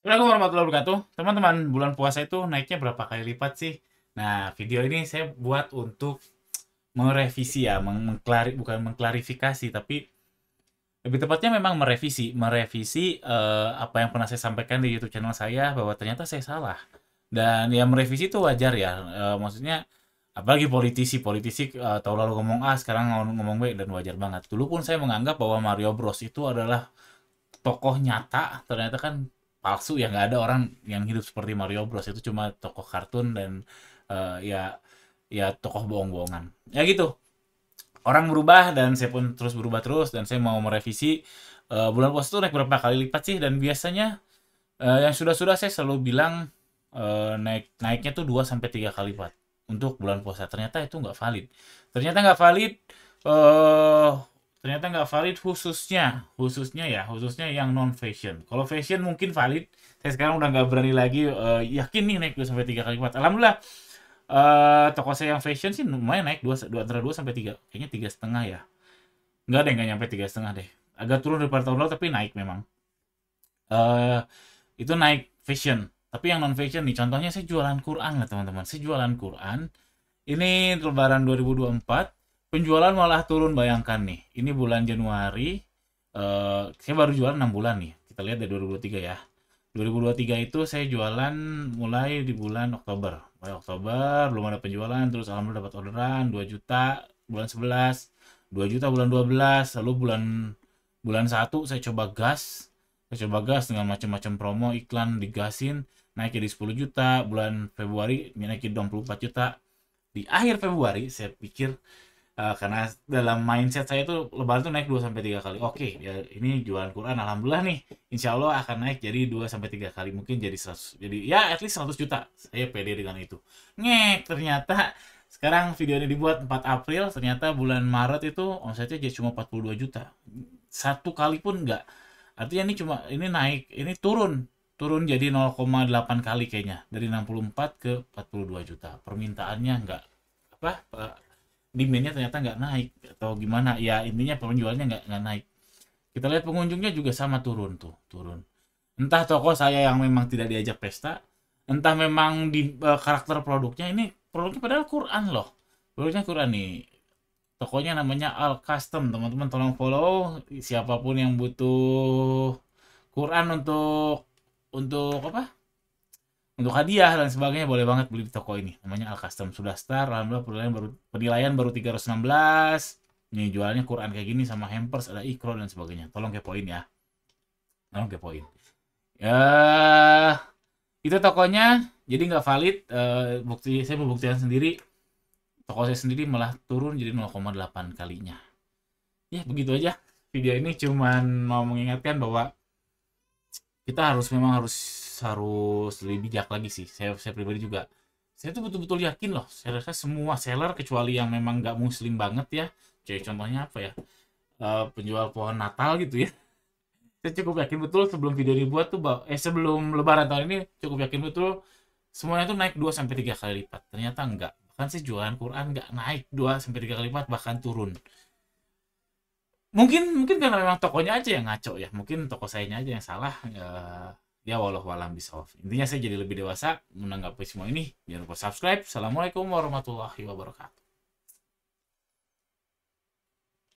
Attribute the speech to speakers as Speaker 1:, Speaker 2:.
Speaker 1: Assalamualaikum warahmatullahi wabarakatuh. Teman-teman, bulan puasa itu naiknya berapa kali lipat sih? Nah, video ini saya buat untuk merevisi ya, meng mengklari bukan mengklarifikasi tapi lebih tepatnya memang merevisi, merevisi uh, apa yang pernah saya sampaikan di YouTube channel saya bahwa ternyata saya salah. Dan ya merevisi itu wajar ya. Uh, maksudnya apalagi politisi, politisi uh, eh, tahun lalu ngomong A, sekarang ngomong ngomong B dan wajar banget. Dulu pun saya menganggap bahwa Mario Bros itu adalah tokoh nyata, ternyata kan palsu ya nggak ada orang yang hidup seperti Mario Bros itu cuma tokoh kartun dan uh, ya ya tokoh bohong-bohongan ya gitu orang berubah dan saya pun terus berubah terus dan saya mau merevisi uh, bulan puasa itu naik berapa kali lipat sih dan biasanya uh, yang sudah-sudah saya selalu bilang uh, naik naiknya tuh 2 sampai tiga kali lipat untuk bulan puasa ternyata itu nggak valid ternyata nggak valid uh, ternyata nggak valid khususnya khususnya ya khususnya yang non fashion kalau fashion mungkin valid saya sekarang udah nggak berani lagi uh, yakin nih naik dua sampai tiga kali lipat alhamdulillah uh, toko saya yang fashion sih lumayan naik dua dua antara dua sampai tiga kayaknya tiga setengah ya nggak deh nggak nyampe tiga setengah deh agak turun dari tahun lalu tapi naik memang uh, itu naik fashion tapi yang non fashion nih contohnya saya jualan Quran lah teman-teman saya jualan Quran ini lebaran 2024 penjualan malah turun bayangkan nih ini bulan Januari uh, saya baru jual 6 bulan nih kita lihat dari 2023 ya 2023 itu saya jualan mulai di bulan Oktober mulai Oktober belum ada penjualan terus alhamdulillah dapat orderan 2 juta bulan 11 2 juta bulan 12 lalu bulan bulan 1 saya coba gas saya coba gas dengan macam-macam promo iklan digasin naik jadi 10 juta bulan Februari naik jadi 24 juta di akhir Februari saya pikir Uh, karena dalam mindset saya itu lebaran tuh naik 2 sampai 3 kali. Oke, okay, ya ini jualan Quran alhamdulillah nih. insyaallah akan naik jadi 2 sampai 3 kali mungkin jadi 100. Jadi ya at least 100 juta. Saya pede dengan itu. Ngek, ternyata sekarang video ini dibuat 4 April, ternyata bulan Maret itu omsetnya jadi cuma 42 juta. Satu kali pun enggak. Artinya ini cuma ini naik, ini turun. Turun jadi 0,8 kali kayaknya dari 64 ke 42 juta. Permintaannya enggak apa eh, demandnya ternyata nggak naik atau gimana ya intinya penjualnya nggak nggak naik kita lihat pengunjungnya juga sama turun tuh turun entah toko saya yang memang tidak diajak pesta entah memang di uh, karakter produknya ini produknya padahal Quran loh produknya Quran nih tokonya namanya Al Custom teman-teman tolong follow siapapun yang butuh Quran untuk untuk apa untuk hadiah dan sebagainya boleh banget beli di toko ini namanya Al Custom sudah star alhamdulillah penilaian baru penilaian baru 316 ini jualannya Quran kayak gini sama hampers ada ikro dan sebagainya tolong kepoin ya tolong kepoin ya itu tokonya jadi nggak valid uh, bukti saya membuktikan sendiri toko saya sendiri malah turun jadi 0,8 kalinya ya begitu aja video ini cuman mau mengingatkan bahwa kita harus memang harus harus lebih bijak lagi sih saya saya pribadi juga saya tuh betul-betul yakin loh saya rasa semua seller kecuali yang memang nggak muslim banget ya jadi contohnya apa ya uh, penjual pohon Natal gitu ya saya cukup yakin betul sebelum video dibuat tuh eh sebelum lebaran tahun ini cukup yakin betul semuanya tuh naik 2 sampai tiga kali lipat. Ternyata enggak. Bahkan sih jualan Quran enggak naik 2 sampai tiga kali lipat bahkan turun. Mungkin mungkin karena memang tokonya aja yang ngaco ya. Mungkin toko sayanya aja yang salah. Ya, ya walau walam off. intinya saya jadi lebih dewasa menanggapi semua ini jangan lupa subscribe assalamualaikum warahmatullahi wabarakatuh